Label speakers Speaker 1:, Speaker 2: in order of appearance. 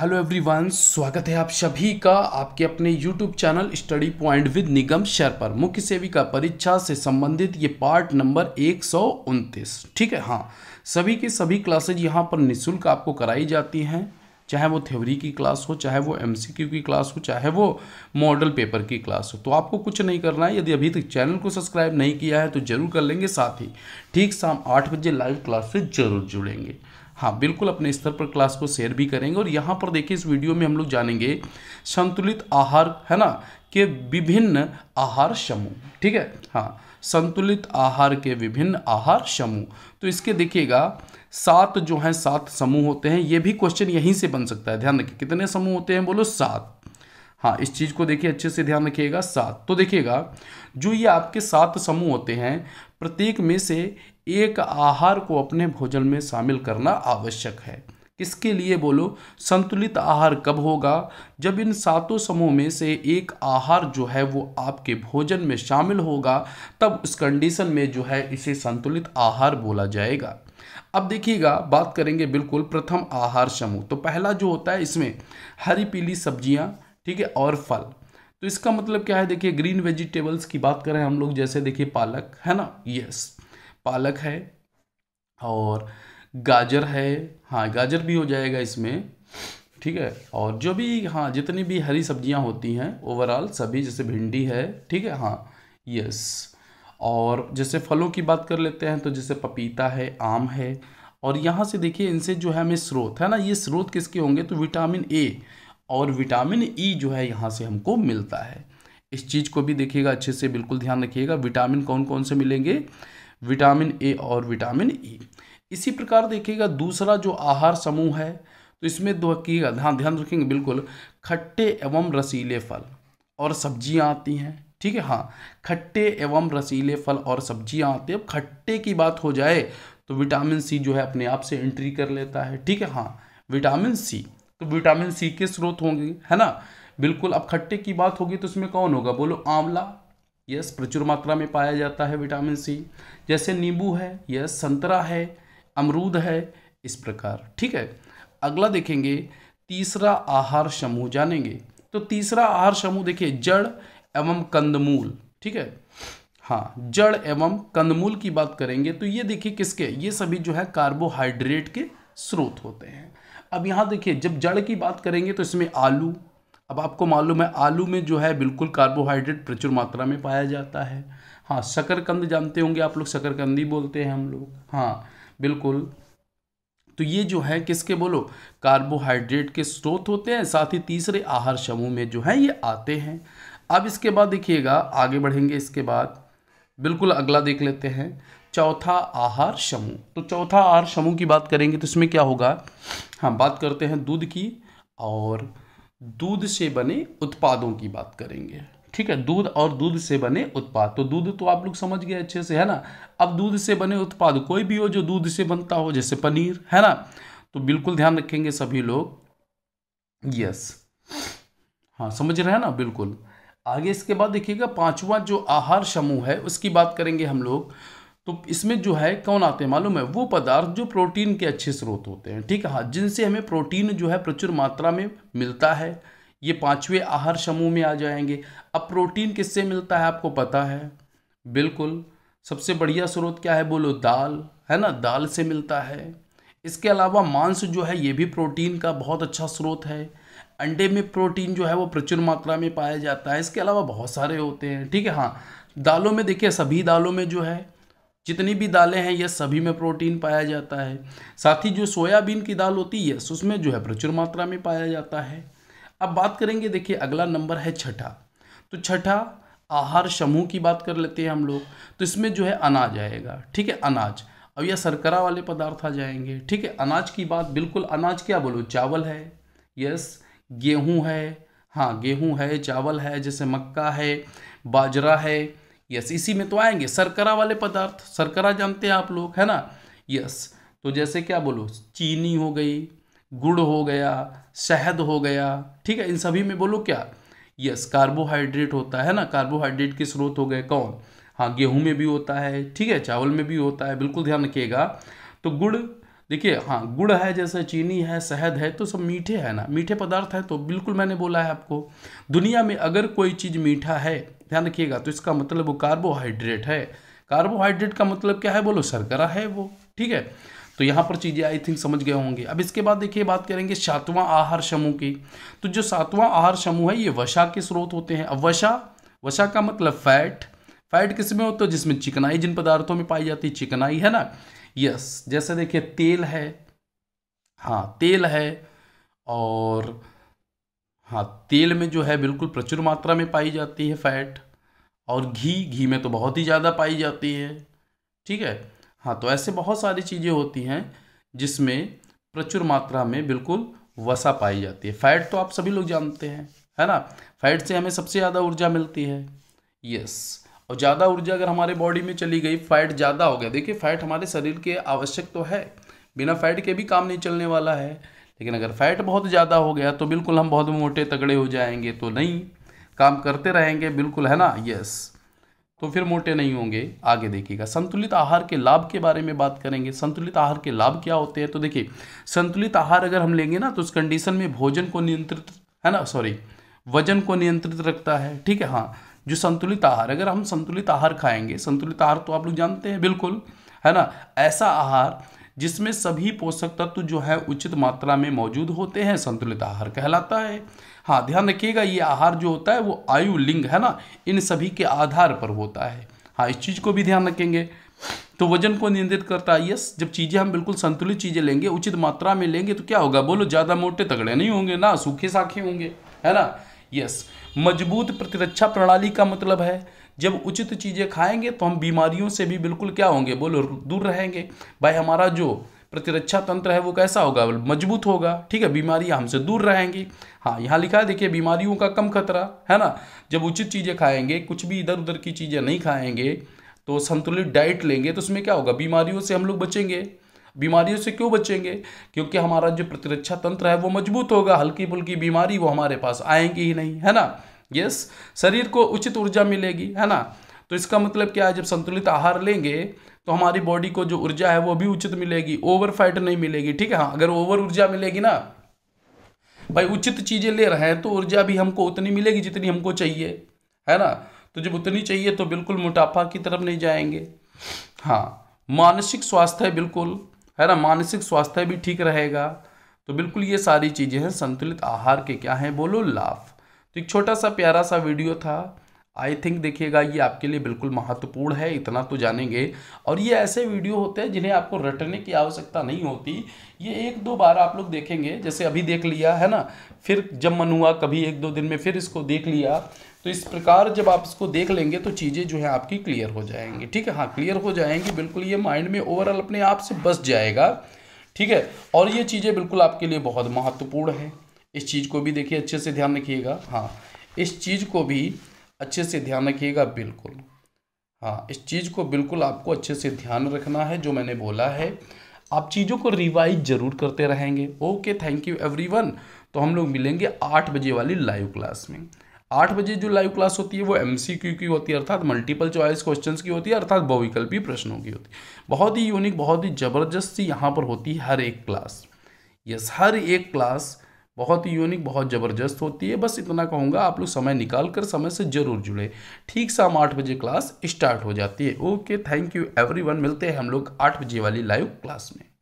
Speaker 1: Hello everyone स्वागत है आप सभी का आपके अपने YouTube channel study point with Nigam शेयर पर मुख्य सेविका परीक्षा से संबंधित ये पार्ट नंबर एक ठीक है हाँ सभी के सभी क्लासेज यहाँ पर निःशुल्क आपको कराई जाती हैं चाहे वो थ्योरी की क्लास हो चाहे वो एमसीक्यू की क्लास हो चाहे वो मॉडल पेपर की क्लास हो तो आपको कुछ नहीं करना है यदि अभी तक चैनल को सब्सक्राइब नहीं किया है तो जरूर कर लेंगे साथ ही ठीक शाम आठ बजे लाइव क्लास से जरूर जुड़ेंगे हाँ बिल्कुल अपने स्तर पर क्लास को शेयर भी करेंगे और यहाँ पर देखिए इस वीडियो में हम लोग जानेंगे संतुलित आहार है ना के विभिन्न आहार समूह ठीक है हाँ संतुलित आहार के विभिन्न आहार समूह तो इसके देखिएगा सात जो हैं सात समूह होते हैं ये भी क्वेश्चन यहीं से बन सकता है ध्यान रखिए कितने समूह होते हैं बोलो सात हाँ इस चीज़ को देखिए अच्छे से ध्यान रखिएगा सात तो देखिएगा जो ये आपके सात समूह होते हैं प्रत्येक में से एक आहार को अपने भोजन में शामिल करना आवश्यक है किसके लिए बोलो संतुलित आहार कब होगा जब इन सातों समूह में से एक आहार जो है वो आपके भोजन में शामिल होगा तब उस कंडीशन में जो है इसे संतुलित आहार बोला जाएगा अब देखिएगा बात करेंगे बिल्कुल प्रथम आहार समूह तो पहला जो होता है इसमें हरी पीली सब्जियां ठीक है और फल तो इसका मतलब क्या है देखिए ग्रीन वेजिटेबल्स की बात करें हम लोग जैसे देखिए पालक है ना यस पालक है और गाजर है हाँ गाजर भी हो जाएगा इसमें ठीक है और जो भी हाँ जितनी भी हरी सब्जियां होती हैं ओवरऑल सभी जैसे भिंडी है ठीक है हाँ यस और जैसे फलों की बात कर लेते हैं तो जैसे पपीता है आम है और यहाँ से देखिए इनसे जो है हमें स्रोत है ना ये स्रोत किसके होंगे तो विटामिन ए और विटामिन ई e जो है यहाँ से हमको मिलता है इस चीज़ को भी देखिएगा अच्छे से बिल्कुल ध्यान रखिएगा विटामिन कौन कौन से मिलेंगे विटामिन ए और विटामिन ई e. इसी प्रकार देखिएगा दूसरा जो आहार समूह है तो इसमें देखिएगा ध्यान ध्यान रखेंगे बिल्कुल खट्टे एवं रसीले फल और सब्जियाँ आती हैं ठीक है हाँ खट्टे एवं रसीले फल और सब्ज़ियाँ आती हैं अब खट्टे की बात हो जाए तो विटामिन सी जो है अपने आप से एंट्री कर लेता है ठीक है हाँ विटामिन सी तो विटामिन सी के स्रोत होंगे है ना बिल्कुल अब खट्टे की बात होगी तो उसमें कौन होगा बोलो आंवला यस प्रचुर मात्रा में पाया जाता है विटामिन सी जैसे नींबू है यस संतरा है अमरूद है इस प्रकार ठीक है अगला देखेंगे तीसरा आहार समूह जानेंगे तो तीसरा आहार समूह देखिए जड़ एवं कंदमूल ठीक है हाँ जड़ एवं कंदमूल की बात करेंगे तो ये देखिए किसके ये सभी जो है कार्बोहाइड्रेट के स्रोत होते हैं अब यहाँ देखिए जब जड़ की बात करेंगे तो इसमें आलू अब आपको मालूम है आलू में जो है बिल्कुल कार्बोहाइड्रेट प्रचुर मात्रा में पाया जाता है हाँ शकरकंद जानते होंगे आप लोग शकरकंद ही बोलते हैं हम लोग हाँ बिल्कुल तो ये जो है किसके बोलो कार्बोहाइड्रेट के स्रोत होते हैं साथ ही तीसरे आहार समूह में जो है ये आते हैं अब इसके बाद देखिएगा आगे बढ़ेंगे इसके बाद बिल्कुल अगला देख लेते हैं चौथा आहार समूह तो चौथा आहार समूह की बात करेंगे तो इसमें क्या होगा हाँ बात करते हैं दूध की और दूध से बने उत्पादों की बात करेंगे ठीक है दूध और दूध से बने उत्पाद तो दूध तो आप लोग समझ गए अच्छे से है ना अब दूध से बने उत्पाद कोई भी हो जो दूध से बनता हो जैसे पनीर है ना तो बिल्कुल ध्यान रखेंगे सभी लोग यस हाँ समझ रहे हैं ना बिल्कुल आगे इसके बाद देखिएगा पांचवा जो आहार समूह है उसकी बात करेंगे हम लोग तो इसमें जो है कौन आते हैं मालूम है वो पदार्थ जो प्रोटीन के अच्छे स्रोत होते हैं ठीक है हाँ जिनसे हमें प्रोटीन जो है प्रचुर मात्रा में मिलता है ये पांचवे आहार समूह में आ जाएंगे अब प्रोटीन किससे मिलता है आपको पता है बिल्कुल सबसे बढ़िया स्रोत क्या है बोलो दाल है ना दाल से मिलता है इसके अलावा मांस जो है ये भी प्रोटीन का बहुत अच्छा स्रोत है अंडे में प्रोटीन जो है वो प्रचुर मात्रा में पाया जाता है इसके अलावा बहुत सारे होते हैं ठीक है हाँ दालों में देखिए सभी दालों में जो है जितनी भी दालें हैं यस सभी में प्रोटीन पाया जाता है साथ ही जो सोयाबीन की दाल होती है यस उसमें जो है प्रचुर मात्रा में पाया जाता है अब बात करेंगे देखिए अगला नंबर है छठा तो छठा आहार समूह की बात कर लेते हैं हम लोग तो इसमें जो है अनाज आएगा ठीक है अनाज अब यह शर्करा वाले पदार्थ आ जाएंगे ठीक है अनाज की बात बिल्कुल अनाज क्या बोलो चावल है यस गेहूँ है हाँ गेहूँ है चावल है जैसे मक्का है बाजरा है यस इसी में तो आएंगे सरकरा वाले पदार्थ सरकरा जानते हैं आप लोग है ना यस तो जैसे क्या बोलो चीनी हो गई गुड़ हो गया शहद हो गया ठीक है इन सभी में बोलो क्या यस कार्बोहाइड्रेट होता है ना कार्बोहाइड्रेट के स्रोत हो गए कौन हाँ गेहूं में भी होता है ठीक है चावल में भी होता है बिल्कुल ध्यान रखिएगा तो गुड़ देखिए हाँ गुड़ है जैसे चीनी है शहद है तो सब मीठे है ना मीठे पदार्थ हैं तो बिल्कुल मैंने बोला है आपको दुनिया में अगर कोई चीज़ मीठा है ध्यान रखिएगा तो इसका मतलब वो कार्बोहाइड्रेट है कार्बोहाइड्रेट का मतलब क्या है बोलो शर्करा है वो ठीक है तो यहाँ पर चीज़ें आई थिंक समझ गए होंगे अब इसके बाद देखिए बात करेंगे सातवां आहार समूह की तो जो सातवां आहार समूह है ये वसा के स्रोत होते हैं अब वसा वसा का मतलब फैट फैट किस में होता है जिसमें चिकनाई जिन पदार्थों में पाई जाती है चिकनाई है ना यस जैसे देखिए तेल है हाँ तेल है और हाँ तेल में जो है बिल्कुल प्रचुर मात्रा में पाई जाती है फैट और घी घी में तो बहुत ही ज़्यादा पाई जाती है ठीक है हाँ तो ऐसे बहुत सारी चीज़ें होती हैं जिसमें प्रचुर मात्रा में बिल्कुल वसा पाई जाती है फैट तो आप सभी लोग जानते हैं है ना फैट से हमें सबसे ज़्यादा ऊर्जा मिलती है यस और ज़्यादा ऊर्जा अगर हमारे बॉडी में चली गई फैट ज़्यादा हो गया देखिए फैट हमारे शरीर के आवश्यक तो है बिना फैट के भी काम नहीं चलने वाला है लेकिन अगर फैट बहुत ज़्यादा हो गया तो बिल्कुल हम बहुत मोटे तगड़े हो जाएंगे तो नहीं काम करते रहेंगे बिल्कुल है ना यस तो फिर मोटे नहीं होंगे आगे देखिएगा संतुलित आहार के लाभ के बारे में बात करेंगे संतुलित आहार के लाभ क्या होते हैं तो देखिए संतुलित आहार अगर हम लेंगे ना तो उस कंडीशन में भोजन को नियंत्रित है ना सॉरी वजन को नियंत्रित रखता है ठीक है हाँ जो संतुलित आहार अगर हम संतुलित आहार खाएंगे संतुलित आहार तो आप लोग जानते हैं बिल्कुल है ना ऐसा आहार जिसमें सभी पोषक तत्व जो है उचित मात्रा में मौजूद होते हैं संतुलित आहार कहलाता है हाँ ध्यान रखिएगा ये आहार जो होता है वो आयु लिंग है ना इन सभी के आधार पर होता है हाँ इस चीज़ को भी ध्यान रखेंगे तो वजन को नियंत्रित करता है यस जब चीज़ें हम बिल्कुल संतुलित चीज़ें लेंगे उचित मात्रा में लेंगे तो क्या होगा बोलो ज़्यादा मोटे तगड़े नहीं होंगे ना सूखे साखे होंगे है ना यस मजबूत प्रतिरक्षा प्रणाली का मतलब है जब उचित चीज़ें खाएंगे तो हम बीमारियों से भी बिल्कुल क्या होंगे बोलो दूर रहेंगे भाई हमारा जो प्रतिरक्षा तंत्र है वो कैसा होगा मजबूत होगा ठीक है बीमारियां हमसे दूर रहेंगी हाँ यहाँ लिखा है देखिए बीमारियों का कम खतरा है ना जब उचित चीज़ें खाएंगे कुछ भी इधर उधर की चीज़ें नहीं खाएंगे तो संतुलित डाइट लेंगे तो उसमें क्या होगा बीमारियों से हम लोग बचेंगे बीमारियों से क्यों बचेंगे क्योंकि हमारा जो प्रतिरक्षा तंत्र है वो मजबूत होगा हल्की फुल्की बीमारी वो हमारे पास आएंगी ही नहीं है ना यस शरीर को उचित ऊर्जा मिलेगी है ना तो इसका मतलब क्या है जब संतुलित आहार लेंगे तो हमारी बॉडी को जो ऊर्जा है वो भी उचित मिलेगी ओवर फैट नहीं मिलेगी ठीक है हाँ अगर ओवर ऊर्जा मिलेगी ना भाई उचित चीज़ें ले रहे हैं तो ऊर्जा भी हमको उतनी मिलेगी जितनी हमको चाहिए है ना तो जब उतनी चाहिए तो बिल्कुल मोटापा की तरफ नहीं जाएंगे हाँ मानसिक स्वास्थ्य है बिल्कुल है ना मानसिक स्वास्थ्य भी ठीक रहेगा तो बिल्कुल ये सारी चीज़ें हैं संतुलित आहार के क्या हैं बोलो लाभ तो एक छोटा सा प्यारा सा वीडियो था आई थिंक देखिएगा ये आपके लिए बिल्कुल महत्वपूर्ण है इतना तो जानेंगे और ये ऐसे वीडियो होते हैं जिन्हें आपको रटने की आवश्यकता नहीं होती ये एक दो बार आप लोग देखेंगे जैसे अभी देख लिया है ना फिर जब मन हुआ कभी एक दो दिन में फिर इसको देख लिया तो इस प्रकार जब आप इसको देख लेंगे तो चीज़ें जो है आपकी क्लियर हो जाएंगी ठीक है हाँ क्लियर हो जाएंगी बिल्कुल ये माइंड में ओवरऑल अपने आप से बस जाएगा ठीक है और ये चीज़ें बिल्कुल आपके लिए बहुत महत्वपूर्ण है इस चीज़ को भी देखिए अच्छे से ध्यान रखिएगा हाँ इस चीज़ को भी अच्छे से ध्यान रखिएगा बिल्कुल हाँ इस चीज़ को बिल्कुल आपको अच्छे से ध्यान रखना है जो मैंने बोला है आप चीज़ों को रिवाइज जरूर करते रहेंगे ओके थैंक यू एवरीवन तो हम लोग मिलेंगे आठ बजे वाली लाइव क्लास में आठ बजे जो लाइव क्लास होती है वो एम की होती है अर्थात मल्टीपल चॉइस क्वेश्चंस की होती है अर्थात बहुविकल्पी प्रश्नों की होती है बहुत ही यूनिक बहुत ही ज़बरदस्त सी यहाँ पर होती है हर एक क्लास यस हर एक क्लास बहुत ही यूनिक बहुत ज़बरदस्त होती है बस इतना कहूँगा आप लोग समय निकाल कर समय से ज़रूर जुड़े ठीक शाम आठ बजे क्लास स्टार्ट हो जाती है ओके थैंक यू एवरी मिलते हैं हम लोग आठ बजे वाली लाइव क्लास में